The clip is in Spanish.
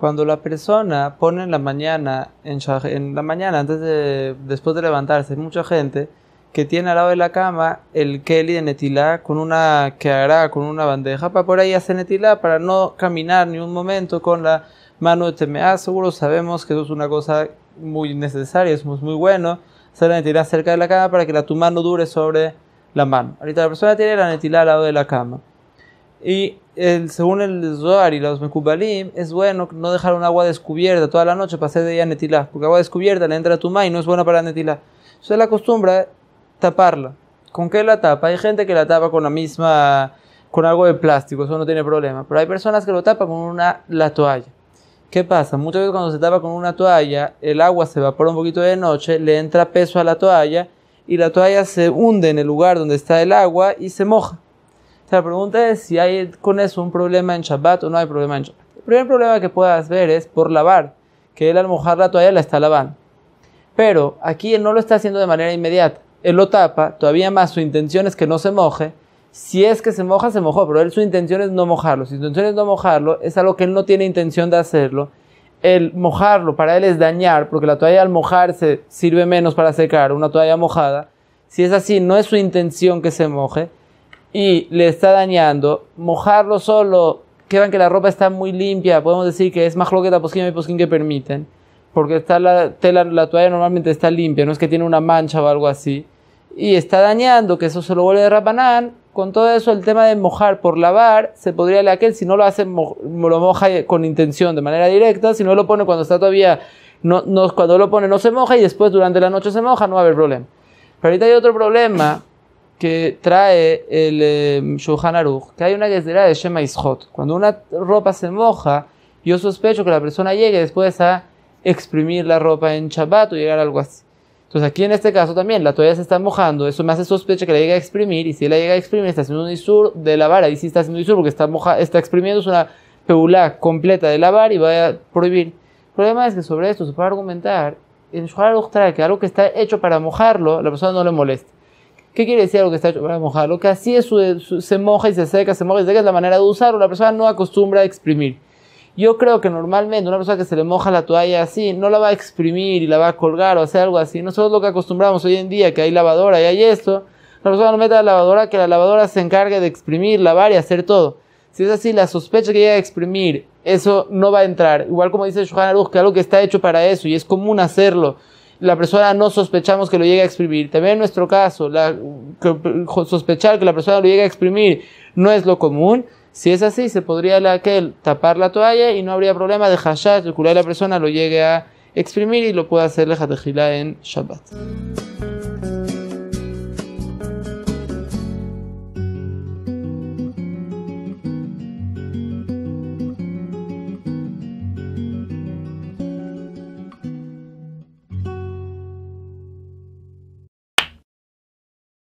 Cuando la persona pone en la mañana, en, la mañana, antes después de levantarse, mucha gente que tiene al lado de la cama el Kelly de Netilá con una que hará con una bandeja para por ahí hacer Netilá para no caminar ni un momento con la mano de TMA. Seguro sabemos que eso es una cosa muy necesaria, es muy bueno hacer la Netilá cerca de la cama para que la tu mano dure sobre la mano. Ahorita la persona tiene la Netilá al lado de la cama. Y según el Zohar y los Mekubalim, es bueno no dejar un agua descubierta toda la noche para hacer de ella netilá, porque agua descubierta le entra a tu y no es buena para netilá. Entonces la acostumbra taparla. ¿Con qué la tapa? Hay gente que la tapa con la misma, con algo de plástico, eso no tiene problema, pero hay personas que lo tapan con una, la toalla. ¿Qué pasa? Muchas veces cuando se tapa con una toalla, el agua se evapora un poquito de noche, le entra peso a la toalla y la toalla se hunde en el lugar donde está el agua y se moja. La pregunta es si hay con eso un problema en Shabbat o no hay problema en Shabbat. El primer problema que puedas ver es por lavar, que él al mojar la toalla la está lavando. Pero aquí él no lo está haciendo de manera inmediata. Él lo tapa, todavía más su intención es que no se moje. Si es que se moja, se mojó, pero él su intención es no mojarlo. Su intención es no mojarlo, es algo que él no tiene intención de hacerlo. El mojarlo para él es dañar, porque la toalla al mojarse sirve menos para secar una toalla mojada. Si es así, no es su intención que se moje y le está dañando, mojarlo solo, que vean que la ropa está muy limpia, podemos decir que es más lo que la posquín y que permiten, porque está la tela, la toalla normalmente está limpia, no es que tiene una mancha o algo así, y está dañando, que eso se lo vuelve de rapanán, con todo eso el tema de mojar por lavar, se podría darle aquel, si no lo hace, lo moja con intención de manera directa, si no lo pone cuando está todavía, no, no, cuando lo pone no se moja y después durante la noche se moja, no va a haber problema. Pero ahorita hay otro problema que trae el eh, Aruch, que hay una guesdera de Shema Ishot. Cuando una ropa se moja, yo sospecho que la persona llegue después a exprimir la ropa en chapato o llegar a algo así. Entonces aquí en este caso también la toalla se está mojando, eso me hace sospecha que la llegue a exprimir y si la llega a exprimir está haciendo un isur de lavar, y si está haciendo disur, porque está, moja, está exprimiendo, es una peulá completa de lavar y va a prohibir. El problema es que sobre esto se puede argumentar, en Aruch trae que algo que está hecho para mojarlo, la persona no le molesta. ¿Qué quiere decir algo que está hecho para lo Que así es, se moja y se seca, se moja y se seca, es la manera de usarlo. La persona no acostumbra a exprimir. Yo creo que normalmente una persona que se le moja la toalla así, no la va a exprimir y la va a colgar o hacer algo así. Nosotros lo que acostumbramos hoy en día, que hay lavadora y hay esto, la persona no mete a la lavadora, que la lavadora se encargue de exprimir, lavar y hacer todo. Si es así, la sospecha que llega a exprimir, eso no va a entrar. Igual como dice Shuhana Aruch, que algo que está hecho para eso y es común hacerlo, la persona no sospechamos que lo llegue a exprimir. También en nuestro caso, sospechar que la persona lo llegue a exprimir no es lo común. Si es así, se podría tapar la toalla y no habría problema de hashash, el la persona lo llegue a exprimir y lo pueda hacer la en Shabbat.